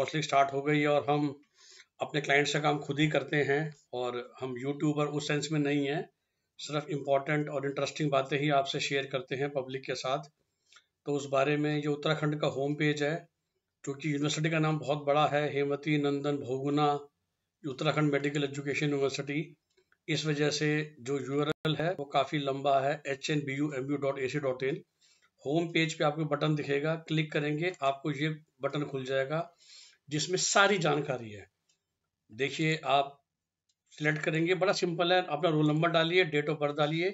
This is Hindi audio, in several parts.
काउंसलिंग स्टार्ट हो गई है और हम अपने क्लाइंट्स से काम खुद ही करते हैं और हम यूट्यूबर उस सेंस में नहीं हैं सिर्फ इम्पॉर्टेंट और इंटरेस्टिंग बातें ही आपसे शेयर करते हैं पब्लिक के साथ तो उस बारे में जो उत्तराखंड का होम पेज है क्योंकि यूनिवर्सिटी का नाम बहुत बड़ा है Hemvati Nandan Bahuguna Uttarakhand medical education university इस वजह से जो यू है वो काफ़ी लंबा है H N B U M U dot A C dot in home page पे आपको बटन दिखेगा क्लिक करेंगे आपको ये बटन खुल जाएगा जिसमें सारी जानकारी है देखिए आप सिलेक्ट करेंगे बड़ा सिंपल है अपना रोल नंबर डालिए डेट ऑफ बर्थ डालिए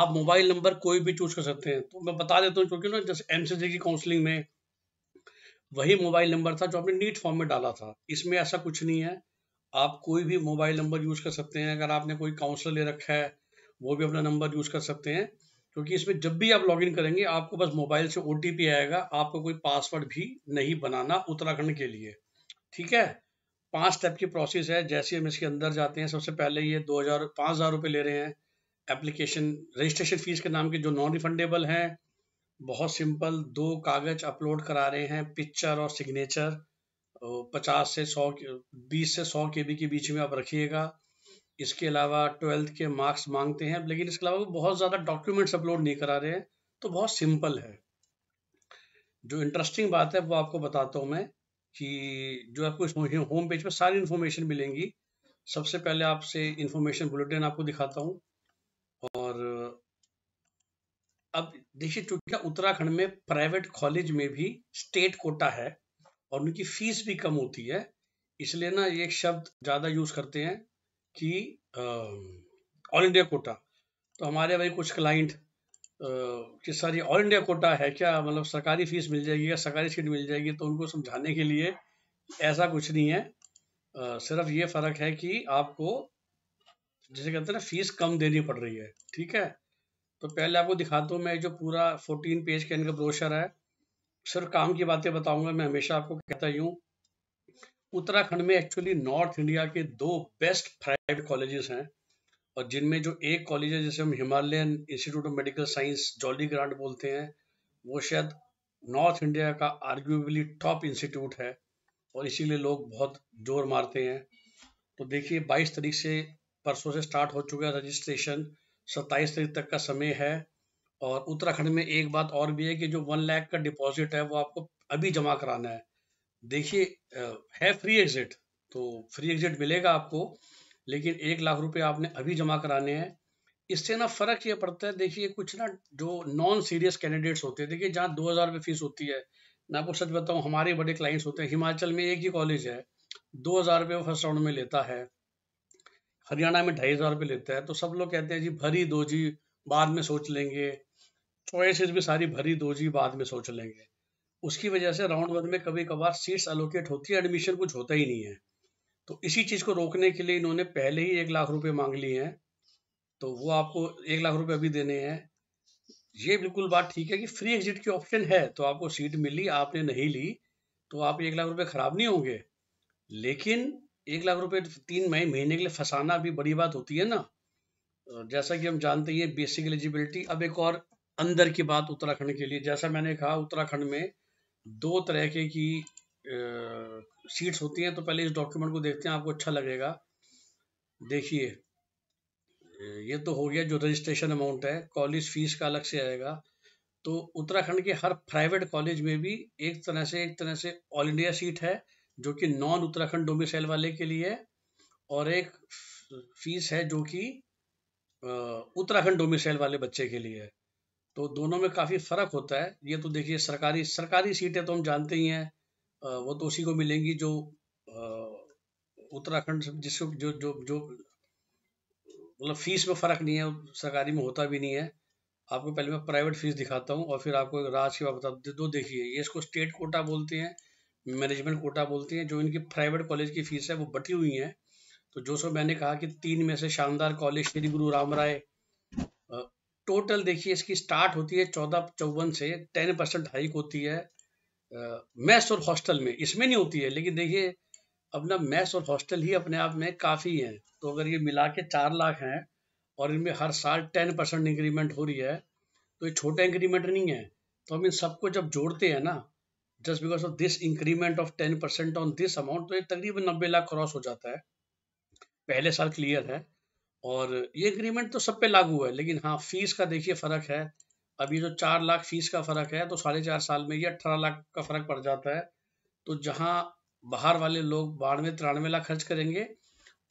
आप मोबाइल नंबर कोई भी चूज कर सकते हैं तो मैं बता देता हूँ क्योंकि ना जैसे एम की काउंसलिंग में वही मोबाइल नंबर था जो आपने नीट फॉर्म में डाला था इसमें ऐसा कुछ नहीं है आप कोई भी मोबाइल नंबर यूज कर सकते हैं अगर आपने कोई काउंसलर ले रखा है वो भी अपना नंबर यूज कर सकते हैं क्योंकि इसमें जब भी आप लॉगिन करेंगे आपको बस मोबाइल से ओ आएगा आपको कोई पासवर्ड भी नहीं बनाना उत्तराखंड के लिए ठीक है पांच स्टेप की प्रोसेस है जैसे हम इसके अंदर जाते हैं सबसे पहले ये दो हज़ार पाँच हज़ार रुपये ले रहे हैं एप्लीकेशन रजिस्ट्रेशन फ़ीस के नाम के जो नॉन रिफंडेबल हैं बहुत सिंपल दो कागज़ अपलोड करा रहे हैं पिक्चर और सिग्नेचर पचास से सौ बीस से सौ के बी के बीच में आप रखिएगा इसके अलावा ट्वेल्थ के मार्क्स मांगते हैं लेकिन इसके अलावा बहुत ज़्यादा डॉक्यूमेंट्स अपलोड नहीं करा रहे हैं तो बहुत सिंपल है जो इंटरेस्टिंग बात है वो आपको बताता हूँ मैं कि जो आपको होम पेज पर सारी इन्फॉर्मेशन मिलेंगी सबसे पहले आपसे इन्फॉर्मेशन बुलेटिन आपको दिखाता हूँ और अब देखिए चूंकि उत्तराखंड में प्राइवेट कॉलेज में भी स्टेट कोटा है और उनकी फीस भी कम होती है इसलिए ना ये शब्द ज़्यादा यूज करते हैं कि ऑल इंडिया कोटा तो हमारे भाई कुछ क्लाइंट कि सर ये ऑल इंडिया कोटा है क्या मतलब सरकारी फीस मिल जाएगी या सरकारी सीट मिल जाएगी तो उनको समझाने के लिए ऐसा कुछ नहीं है आ, सिर्फ ये फ़र्क है कि आपको जैसे कहते हैं ना फीस कम देनी पड़ रही है ठीक है तो पहले आपको दिखाता हूँ मैं जो पूरा फोर्टीन पेज का इनका ब्रोशर है सिर्फ काम की बातें बताऊंगा मैं हमेशा आपको कहता ही हूँ उत्तराखंड में एक्चुअली नॉर्थ इंडिया के दो बेस्ट प्राइवेट कॉलेजेस हैं और जिनमें जो एक कॉलेज है जैसे हम Himalayan institute of medical science Jolly Grant बोलते हैं वो शायद नॉर्थ इंडिया का आर्ग्यूबली टॉप इंस्टीट्यूट है और इसीलिए लोग बहुत जोर मारते हैं तो देखिए 22 तारीख से परसों से स्टार्ट हो चुका है रजिस्ट्रेशन 27 तारीख तक का समय है और उत्तराखंड में एक बात और भी है कि जो वन लाख का डिपॉजिट है वो आपको अभी जमा कराना है देखिए है फ्री एग्जिट तो फ्री एग्जिट मिलेगा आपको लेकिन एक लाख रुपये आपने अभी जमा कराने हैं इससे ना फ़र्क ये पड़ता है देखिए कुछ ना जो नॉन सीरियस कैंडिडेट्स होते हैं देखिए जहाँ दो हज़ार रुपये फीस होती है मैं आपको सच बताऊँ हमारे बड़े क्लाइंट्स होते हैं हिमाचल में एक ही कॉलेज है दो हज़ार रुपये फर्स्ट राउंड में लेता है हरियाणा में ढाई हज़ार रुपये लेता है तो सब लोग कहते हैं जी भरी दो जी बाद में सोच लेंगे चॉइसेस भी सारी भरी दो जी बाद में सोच लेंगे उसकी वजह से राउंड वन में कभी कभार सीट्स अलोकेट होती है एडमिशन कुछ होता ही नहीं है तो इसी चीज़ को रोकने के लिए इन्होंने पहले ही एक लाख रुपए मांग लिए हैं तो वो आपको एक लाख रुपए अभी देने हैं ये बिल्कुल बात ठीक है कि फ्री एग्जिट की ऑप्शन है तो आपको सीट मिली आपने नहीं ली तो आप एक लाख रुपए ख़राब नहीं होंगे लेकिन एक लाख रुपए तीन मई महीने के लिए फंसाना भी बड़ी बात होती है ना जैसा कि हम जानते हैं बेसिक एलिजिबिलिटी अब एक और अंदर की बात उत्तराखंड के लिए जैसा मैंने कहा उत्तराखंड में दो तरह के की सीट्स होती हैं तो पहले इस डॉक्यूमेंट को देखते हैं आपको अच्छा लगेगा देखिए ये तो हो गया जो रजिस्ट्रेशन अमाउंट है कॉलेज फीस का अलग से आएगा तो उत्तराखंड के हर प्राइवेट कॉलेज में भी एक तरह से एक तरह से ऑल इंडिया सीट है जो कि नॉन उत्तराखंड डोमिसाइल वाले के लिए और एक फीस है जो कि उत्तराखंड डोमिसाइल वाले बच्चे के लिए है तो दोनों में काफ़ी फ़र्क होता है ये तो देखिए सरकारी सरकारी सीटें तो हम जानते ही हैं वो तो उसी को मिलेंगी जो उत्तराखंड जिस जो जो जो मतलब फीस में फ़र्क नहीं है सरकारी में होता भी नहीं है आपको पहले मैं प्राइवेट फीस दिखाता हूँ और फिर आपको राज की बात बता दो देखिए ये इसको स्टेट कोटा बोलते हैं मैनेजमेंट कोटा बोलते हैं जो इनकी प्राइवेट कॉलेज की फीस है वो बटी हुई है तो जो सो मैंने कहा कि तीन में से शानदार कॉलेज श्री गुरु राम राय टोटल देखिए इसकी स्टार्ट होती है चौदह चौवन से टेन परसेंट हाइक होती है मैस और हॉस्टल में इसमें नहीं होती है लेकिन देखिए अपना मैस और हॉस्टल ही अपने आप में काफ़ी हैं तो अगर ये मिला के चार लाख हैं और इनमें हर साल टेन परसेंट इंक्रीमेंट हो रही है तो ये छोटे इंक्रीमेंट नहीं है तो हम इन सबको जब जोड़ते हैं ना just because of this increment of ten percent on this amount तो ये तकरीबन नब्बे लाख क्रॉस हो जाता है पहले साल क्लियर है और ये इंक्रीमेंट तो सब पे लागू है लेकिन हाँ फीस का देखिए फ़र्क है अभी जो तो चार लाख फीस का फ़र्क है तो साढ़े चार साल में ये अट्ठारह लाख का फ़र्क पड़ जाता है तो जहाँ बाहर वाले लोग बानवे तिरानवे लाख खर्च करेंगे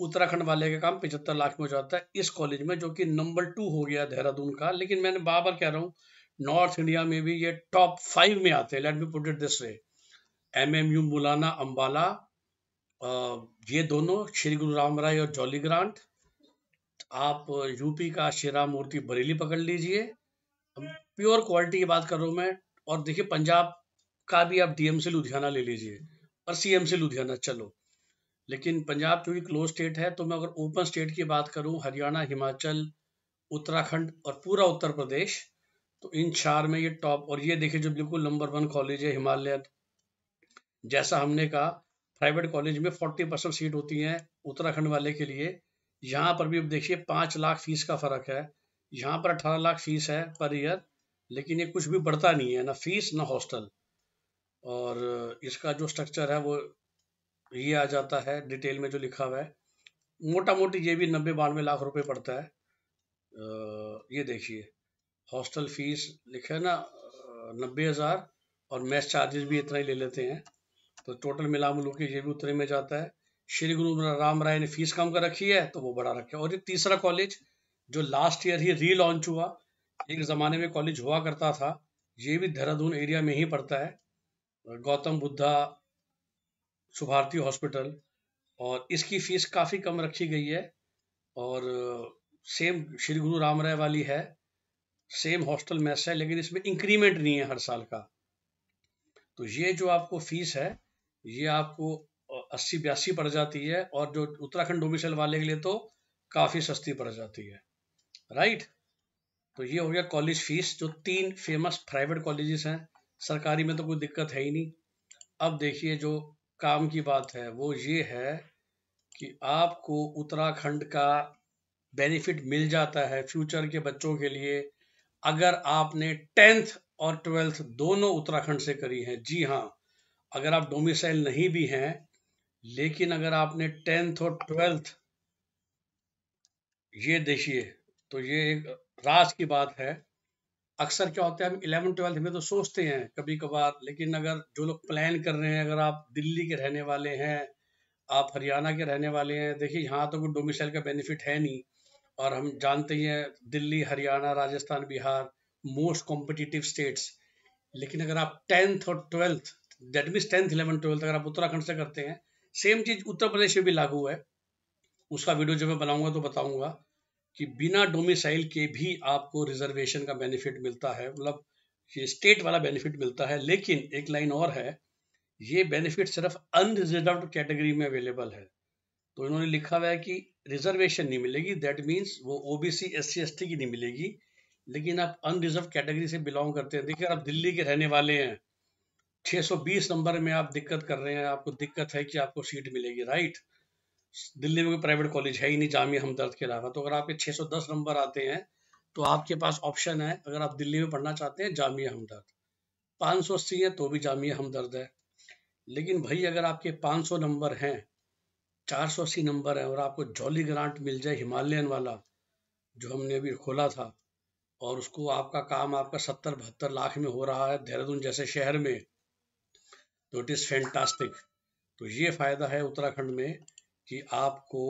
उत्तराखंड वाले का काम पिछहत्तर लाख में हो जाता है इस कॉलेज में जो कि नंबर टू हो गया देहरादून का लेकिन मैंने बार बार कह रहा हूँ नॉर्थ इंडिया में भी ये टॉप फाइव में आते हैं let me put it this way M M U Mullana Ambala ये दोनों श्री गुरु राम राय और जॉली ग्रांट आप यूपी का शेरा मूर्ति बरेली पकड़ लीजिए प्योर क्वालिटी की बात कर रहा हूँ मैं और देखिए पंजाब का भी आप डीएम से लुधियाना ले लीजिए और सीएम से लुधियाना चलो लेकिन पंजाब क्योंकि क्लोज स्टेट है तो मैं अगर ओपन स्टेट की बात करूँ हरियाणा हिमाचल उत्तराखंड और पूरा उत्तर प्रदेश तो इन चार में ये टॉप और ये देखिए जो बिल्कुल नंबर वन कॉलेज है हिमालय जैसा हमने कहा प्राइवेट कॉलेज में फोर्टी परसेंट सीट होती हैं उत्तराखंड वाले के लिए यहाँ पर भी देखिए पाँच लाख फीस का फर्क है यहाँ पर अठारह लाख फीस है पर ईयर लेकिन ये कुछ भी बढ़ता नहीं है ना फीस ना हॉस्टल और इसका जो स्ट्रक्चर है वो ये आ जाता है डिटेल में जो लिखा हुआ है मोटा मोटी ये भी नब्बे बानवे लाख रुपए पड़ता है ये देखिए हॉस्टल फीस लिखा है ना नब्बे हज़ार और मैच चार्जेस भी इतना ही ले लेते हैं तो टोटल मिला मिलू के ये भी उतने में जाता है श्री गुरु राम राय ने फीस कम कर रखी है तो वो बढ़ा रखे और ये तीसरा कॉलेज जो लास्ट ईयर ही री लॉन्च हुआ एक ज़माने में कॉलेज हुआ करता था ये भी देहरादून एरिया में ही पड़ता है गौतम बुद्धा सुभारती हॉस्पिटल और इसकी फ़ीस काफ़ी कम रखी गई है और सेम श्री गुरु राम राय वाली है सेम हॉस्टल मैस है लेकिन इसमें इंक्रीमेंट नहीं है हर साल का तो ये जो आपको फीस है ये आपको अस्सी बयासी पड़ जाती है और जो उत्तराखंड डोमिसल वाले के लिए तो काफ़ी सस्ती पड़ जाती है राइट तो ये हो गया कॉलेज फीस जो तीन फेमस प्राइवेट कॉलेजेस हैं सरकारी में तो कोई दिक्कत है ही नहीं अब देखिए जो काम की बात है वो ये है कि आपको उत्तराखंड का बेनिफिट मिल जाता है फ्यूचर के बच्चों के लिए अगर आपने टेंथ और ट्वेल्थ दोनों उत्तराखंड से करी है जी हाँ अगर आप डोमिसाइल नहीं भी हैं लेकिन अगर आपने टेंथ और ट्वेल्थ ये देखिए तो ये एक राज की बात है अक्सर क्या होता है हम इलेवन ट्वेल्थ में तो सोचते हैं कभी कभार लेकिन अगर जो लोग प्लान कर रहे हैं अगर आप दिल्ली के रहने वाले हैं आप हरियाणा के रहने वाले हैं देखिए यहाँ तो कोई डोमिसाइल का बेनिफिट है नहीं और हम जानते ही हैं Delhi Haryana Rajasthan Bihar most competitive states लेकिन अगर आप टेंथ और twelfth that means tenth eleven twelfth अगर आप उत्तराखंड से करते हैं सेम चीज़ उत्तर प्रदेश में भी लागू है उसका वीडियो जब मैं बनाऊंगा तो बताऊंगा कि बिना डोमिसाइल के भी आपको रिजर्वेशन का बेनिफिट मिलता है मतलब ये स्टेट वाला बेनिफिट मिलता है लेकिन एक लाइन और है ये बेनिफिट सिर्फ अनरिजर्व कैटेगरी में अवेलेबल है तो इन्होंने लिखा हुआ है कि रिजर्वेशन नहीं मिलेगी दैट मीन्स वो O B C S C S T की नहीं मिलेगी लेकिन आप अनरिजर्व कैटेगरी से बिलोंग करते हैं देखिए आप दिल्ली के रहने वाले हैं 620 नंबर में आप दिक्कत कर रहे हैं आपको दिक्कत है कि आपको सीट मिलेगी राइट right? दिल्ली में कोई प्राइवेट कॉलेज है ही नहीं जामिया हमदर्द के अलावा तो अगर आपके 610 नंबर आते हैं तो आपके पास ऑप्शन है अगर आप दिल्ली में पढ़ना चाहते हैं जामिया हमदर्द पाँच सौ अस्सी है तो भी जामिया हमदर्द है लेकिन भाई अगर आपके 500 नंबर हैं अस्सी नंबर हैं और आपको जॉली ग्रांट मिल जाए हिमालयन वाला जो हमने अभी खोला था और उसको आपका काम आपका सत्तर बहत्तर लाख में हो रहा है देहरादून जैसे शहर में तो इट इज़ फैंटास्टिक तो ये फ़ायदा है उत्तराखंड में कि आपको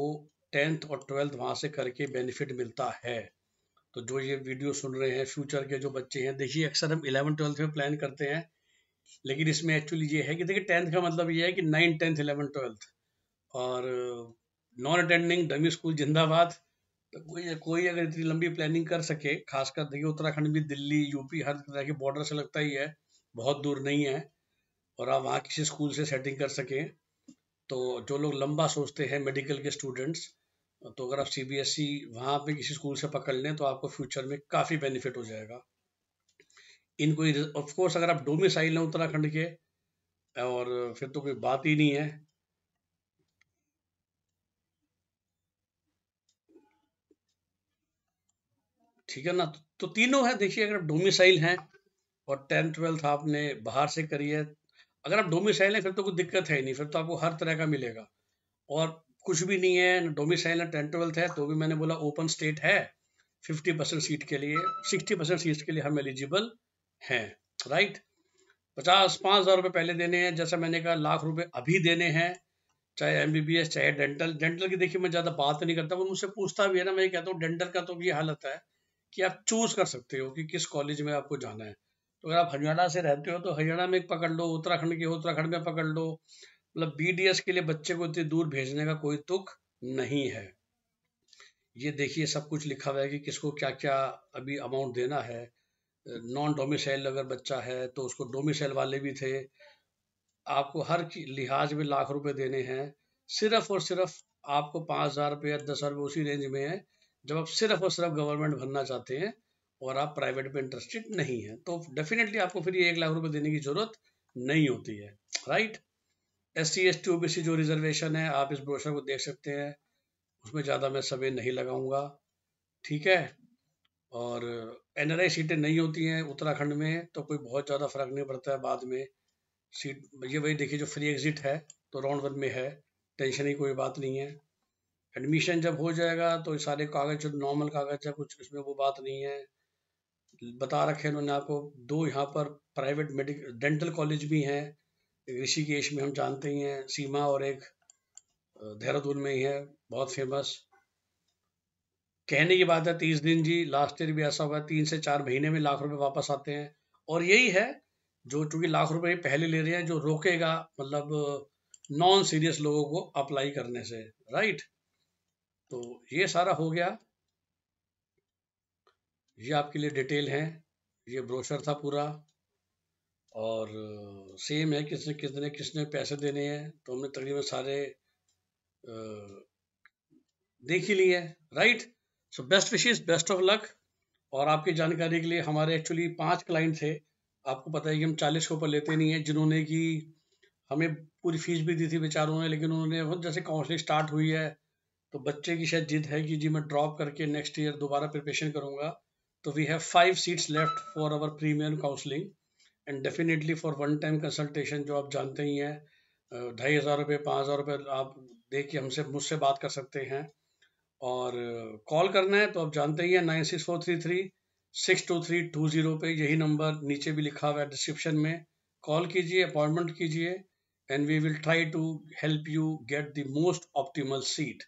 टेंथ और ट्वेल्थ वहाँ से करके बेनिफिट मिलता है तो जो ये वीडियो सुन रहे हैं फ्यूचर के जो बच्चे हैं देखिए अक्सर हम इलेवन ट्वेल्थ में प्लान करते हैं लेकिन इसमें एक्चुअली ये है कि देखिए टेंथ का मतलब ये है कि नाइन टेंथ इलेवन ट्वेल्थ और नॉन अटेंडिंग डमी स्कूल जिंदाबाद तो कोई कोई अगर इतनी लंबी प्लानिंग कर सके खासकर देखिए उत्तराखंड भी दिल्ली यूपी हर तरह के बॉर्डर से लगता ही है बहुत दूर नहीं है और आप वहाँ किसी स्कूल से सेटिंग कर सकें तो जो लोग लंबा सोचते हैं मेडिकल के स्टूडेंट्स तो अगर आप सी बी एस ई वहाँ पर किसी स्कूल से पकड़ लें तो आपको फ्यूचर में काफ़ी बेनिफिट हो जाएगा इनको ऑफकोर्स अगर आप डोमिसाइल हैं उत्तराखंड के और फिर तो कोई बात ही नहीं है ठीक है ना तो, तो तीनों है देखिए अगर डोमिसाइल हैं और टेंथ ट्वेल्थ आपने बाहर से करी है अगर आप डोमिसाइल हैं फिर तो कोई दिक्कत है ही नहीं फिर तो आपको हर तरह का मिलेगा और कुछ भी नहीं है डोमिसाइल है टेन ट्वेल्थ है तो भी मैंने बोला ओपन स्टेट है फिफ्टी परसेंट सीट के लिए सिक्सटी परसेंट सीट के लिए हम एलिजिबल हैं राइट पचास पाँच हज़ार रुपये पहले देने हैं जैसा मैंने कहा लाख रुपए अभी देने हैं चाहे एम बी बी एस चाहे डेंटल डेंटल की देखिए मैं ज़्यादा बात नहीं करता वो मुझसे पूछता भी है ना मैं कहता हूँ डेंटल का तो ये हालत है कि आप चूज़ कर सकते हो कि किस कॉलेज में आपको जाना है तो अगर आप हरियाणा से रहते हो तो हरियाणा में पकड़ लो उत्तराखंड के उत्तराखंड में पकड़ लो मतलब बी के लिए बच्चे को इतनी दूर भेजने का कोई तुक नहीं है ये देखिए सब कुछ लिखा हुआ है कि किसको क्या क्या अभी अमाउंट देना है नॉन डोमिसाइल अगर बच्चा है तो उसको डोमिसाइल वाले भी थे आपको हर लिहाज में लाख रुपए देने हैं सिर्फ और सिर्फ आपको पाँच हज़ार रुपये या दस हज़ार रुपये उसी रेंज में है जब आप सिर्फ और सिर्फ गवर्नमेंट भरना चाहते हैं और आप प्राइवेट में इंटरेस्टेड नहीं है तो डेफिनेटली आपको फिर ये एक लाख रुपए देने की ज़रूरत नहीं होती है right S C S T O B C जो रिजर्वेशन है आप इस ब्रोशर को देख सकते हैं उसमें ज़्यादा मैं समय नहीं लगाऊंगा ठीक है और एन आर आई सीटें नहीं होती हैं उत्तराखंड में तो कोई बहुत ज़्यादा फर्क नहीं पड़ता है बाद में सीट ये वही देखिए जो फ्री एग्जिट है तो राउंड वन में है टेंशन की कोई बात नहीं है एडमिशन जब हो जाएगा तो सारे कागज नॉर्मल कागज है कुछ इसमें वो बात नहीं है बता रखे उन्होंने आपको दो यहाँ पर प्राइवेट मेडिकल डेंटल कॉलेज भी हैं ऋषिकेश में हम जानते ही हैं सीमा और एक देहरादून में ही है बहुत फेमस कहने की बात है तीस दिन जी लास्ट ईयर भी ऐसा हुआ है तीन से चार महीने में लाख रुपए वापस आते हैं और यही है जो चूंकि लाख रुपए पहले ले रहे हैं जो रोकेगा मतलब नॉन सीरियस लोगों को अप्लाई करने से राइट तो ये सारा हो गया ये आपके लिए डिटेल है ये ब्रोशर था पूरा और सेम है किसने कितने किसने पैसे देने हैं तो हमने तकरीबन सारे देख ही लिए राइट सो बेस्ट विशेष बेस्ट ऑफ लक और आपकी जानकारी के लिए हमारे एक्चुअली पांच क्लाइंट थे आपको पता है कि हम चालीस के ऊपर लेते नहीं हैं जिन्होंने कि हमें पूरी फीस भी दी थी बेचारों ने लेकिन उन्होंने जैसे काउंसलिंग स्टार्ट हुई है तो बच्चे की शायद जिद है कि जी मैं ड्रॉप करके नेक्स्ट ईयर दोबारा प्रिपरेशन करूँगा तो we have five seats left for our premium counselling and definitely for one time consultation जो आप जानते ही हैं ढाई हज़ार रुपये पाँच हज़ार रुपये आप दे के हमसे मुझसे बात कर सकते हैं और कॉल करना है तो आप जानते ही हैं nine six four three three six two three two zero पे यही नंबर नीचे भी लिखा हुआ है डिस्क्रिप्शन में कॉल कीजिए अपॉइंटमेंट कीजिए and we will try to help you get the most optimal seat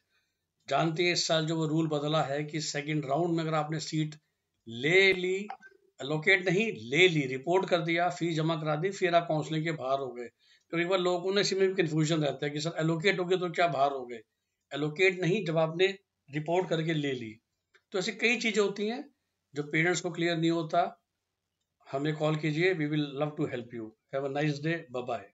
जानते हैं इस साल जो वो रूल बदला है कि सेकेंड राउंड में अगर आपने सीट ले ली एलोकेट नहीं ले ली रिपोर्ट कर दिया फीस जमा करा दी फिर आप काउंसलिंग के बाहर हो गए तो एक बार लोगों ने इसमें भी कन्फ्यूजन रहता है कि सर एलोकेट हो गए तो क्या बाहर हो गए एलोकेट नहीं जब आपने रिपोर्ट करके ले ली तो ऐसी कई चीज़ें होती हैं जो पेरेंट्स को क्लियर नहीं होता हमें कॉल कीजिए we will love to help you have a nice day bye